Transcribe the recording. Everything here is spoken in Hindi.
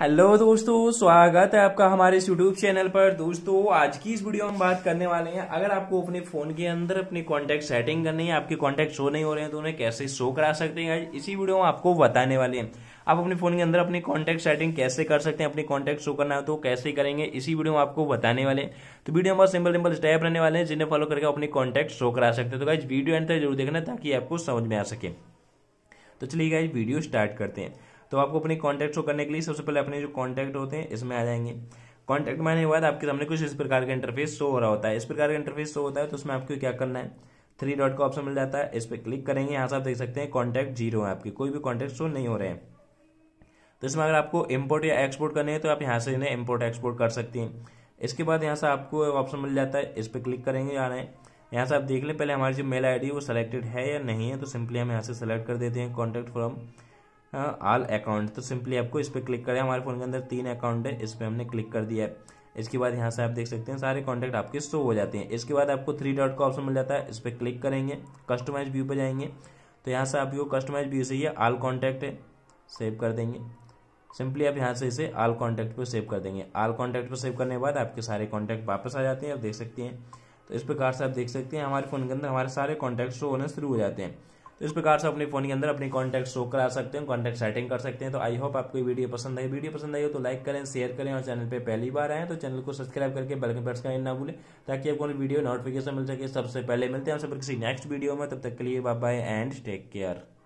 हेलो दोस्तों स्वागत है आपका हमारे इस यूट्यूब चैनल पर दोस्तों आज की इस वीडियो में बात करने वाले हैं अगर आपको अपने फ़ोन के अंदर अपनी कॉन्टैक्ट सेटिंग करनी है आपके कॉन्टैक्ट शो नहीं हो रहे हैं तो उन्हें कैसे शो करा सकते हैं इसी वीडियो में आपको बताने वाले हैं आप अपने फ़ोन के अंदर अपनी कॉन्टैक्ट सेटिंग कैसे कर सकते हैं अपने कॉन्टैक्ट शो करना है तो कैसे करेंगे इसी वीडियो में आपको बताने वाले हैं तो वीडियो में बहुत सिंपल सिंपल स्टेप रहने वाले हैं जिन्हें फॉलो करके अपने कॉन्टैक्ट शो करा सकते हैं तो गाइज वीडियो एंड तक जरूर देखना ताकि आपको समझ में आ सके तो चलिए गाइज वीडियो स्टार्ट करते हैं तो आपको अपने कॉन्टैक्ट शो करने के लिए सबसे पहले अपने जो कॉन्टैक्ट होते हैं इसमें आ जाएंगे कॉन्टैक्ट में आने के बाद आपके सामने कुछ इस प्रकार का इंटरफेस शो हो रहा होता है इस प्रकार का इंटरफेस शो होता है तो उसमें आपको क्या करना है थ्री डॉट का ऑप्शन मिल जाता है इस पर क्लिक करेंगे यहाँ से आप देख सकते हैं कॉन्टैक्ट जीरो है आपके कोई भी कॉन्टैक्ट शो नहीं हो रहे हैं तो इसमें अगर आपको इम्पोर्ट या एक्सपोर्ट करने हैं तो आप यहाँ से इन्हें इम्पोर्ट एक्सपोर्ट कर सकती हैं इसके बाद यहाँ से आपको ऑप्शन मिल जाता है इस पर क्लिक करेंगे आ रहे हैं यहाँ से आप देख लें पहले हमारी जो मेल आईडी वो सेलेक्टेड है या नहीं है तो सिंपली हम यहाँ से सेलेक्ट कर देते हैं कॉन्टैक्ट फॉर्म आल हाँ, अकाउंट तो सिंपली आपको इस पर क्लिक करें हमारे फ़ोन के अंदर तीन अकाउंट है इस पर हमने क्लिक कर दिया है इसके बाद यहाँ से आप देख सकते हैं सारे कॉन्टैक्ट आपके शो हो जाते हैं इसके बाद आपको थ्री डॉट का ऑप्शन मिल जाता है इस पर क्लिक करेंगे कस्टमाइज व्यू पर जाएंगे तो यहाँ से आप यू कस्टमाइज व्यू से ये आल कॉन्टैक्ट है सेव कर देंगे सिंपली आप यहाँ से इसे आल कॉन्टैक्ट पर सेव कर देंगे आल कॉन्टैक्ट पर सेव करने के बाद आपके सारे कॉन्टैक्ट वापस आ जाते हैं आप देख सकते हैं तो इस प्रकार से आप देख सकते हैं हमारे फ़ोन के अंदर हमारे सारे कॉन्टैक्ट शो होने शुरू हो जाते हैं तो इस प्रकार से अपने फोन के अंदर अपने कॉन्टैक्ट शो करा सकते हैं कॉन्टैक्ट सेटिंग कर सकते हैं तो आई होप आपको वीडियो पसंद आई वीडियो पसंद आई हो तो लाइक करें शेयर करें और चैनल पर पहली बार आए तो चैनल को सब्सक्राइब करके बेलकन प्रेस करें ना भूलें ताकि आपको वीडियो नोटिफिकेशन मिल सके सबसे पहले मिलते हैं किसी नेक्स्ट वीडियो में तब तक के लिए bye bye and take care